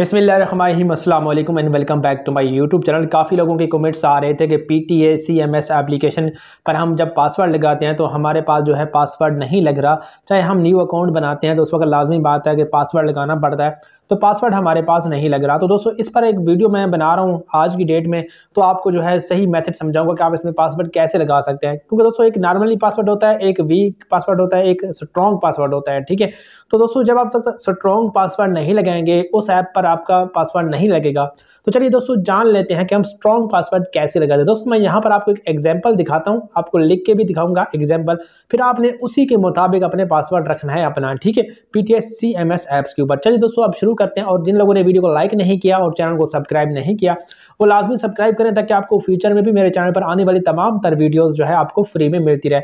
अस्सलाम वालेकुम and welcome back to my YouTube channel काफ़ी लोगों के कमेंट्स आ रहे थे कि P T A C M S application पर हम जब पासवर्ड लगाते हैं तो हमारे पास जो है पासवर्ड नहीं लग रहा चाहे हम न्यू अकाउंट बनाते हैं तो उस वक्त लाजमी बात है कि पासवर्ड लगाना पड़ता है तो पासवर्ड हमारे पास नहीं लग रहा तो दोस्तों इस पर एक वीडियो मैं बना रहा हूँ आज की डेट में तो आपको जो है सही मेथड समझाऊंगा कि आप इसमें पासवर्ड कैसे लगा सकते हैं क्योंकि दोस्तों एक नॉर्मली पासवर्ड होता है एक वीक पासवर्ड होता है एक स्ट्रॉन्ग पासवर्ड होता है ठीक है तो दोस्तों जब आप स्ट्रॉन्ग पासवर्ड नहीं लगाएंगे उस ऐप पर आपका पासवर्ड नहीं लगेगा तो चलिए दोस्तों जान लेते हैं कि हम स्ट्रॉन्ग पासवर्ड कैसे लगा हैं दोस्तों मैं यहाँ पर आपको एक एग्जाम्पल दिखाता हूँ आपको लिख के भी दिखाऊंगा एग्जाम्पल फिर आपने उसी के मुताबिक अपने पासवर्ड रखना है अपना ठीक है P T S C M S के ऊपर चलिए दोस्तों आप शुरू जरूर करते हैं और जिन लोगों ने वीडियो को लाइक नहीं किया और चैनल को सब्सक्राइब नहीं किया वो लाजमी सब्सक्राइब करें ताकि आपको फ्यूचर में भी मेरे चैनल पर आने वाली तमाम तर वीडियोज़ जो है आपको फ्री में मिलती रहे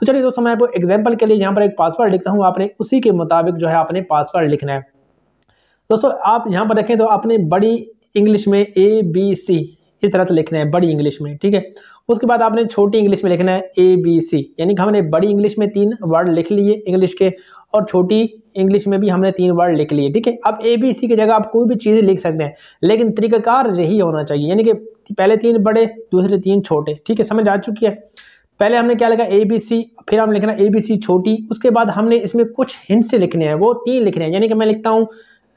तो चलिए दोस्तों मैं आपको एग्जाम्पल के लिए यहाँ पर एक पासवर्ड लिखता हूँ आपने उसी के मुताबिक जो है आपने पासवर्ड लिखना है दोस्तों आप यहाँ पर देखें तो आपने बड़ी इंग्लिश में ए बी सी इस तरह से लिखना है बड़ी इंग्लिश में ठीक है उसके बाद आपने छोटी इंग्लिश में लिखना है ए बी सी यानी कि हमने बड़ी इंग्लिश में तीन वर्ड लिख लिए इंग्लिश के और छोटी इंग्लिश में भी हमने तीन वर्ड लिख लिए ठीक है अब ए बी सी की जगह आप कोई भी चीज़ लिख सकते हैं लेकिन तरीकाकार यही होना चाहिए यानी कि पहले तीन बड़े दूसरे तीन छोटे ठीक है समझ आ चुकी है पहले हमने क्या लिखा ए बी सी फिर हम लिखना ए बी सी छोटी उसके बाद हमने इसमें कुछ हिंट से लिखने हैं वो तीन लिखने हैं यानी कि मैं लिखता हूँ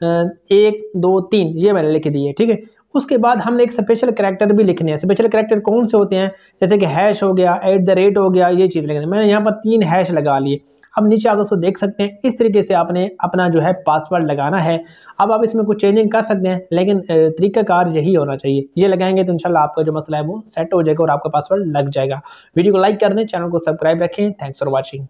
एक दो तीन ये मैंने लिख दिए ठीक है उसके बाद हमने एक स्पेशल करेक्टर भी लिखने हैं स्पेशल करेक्टर कौन से होते हैं जैसे कि हैश हो गया एट द रेट हो गया ये चीज़ लिखने मैंने यहाँ पर तीन हैश लगा लिए अब नीचे आप उसको देख सकते हैं इस तरीके से आपने अपना जो है पासवर्ड लगाना है अब आप इसमें कुछ चेंजिंग कर सकते हैं लेकिन तरीकाकार यही होना चाहिए ये लगाएंगे तो इंशाल्लाह आपका जो मसला है वो सेट हो जाएगा और आपका पासवर्ड लग जाएगा वीडियो को लाइक कर दें चैनल को सब्सक्राइब रखें थैंक्स फॉर वॉचिंग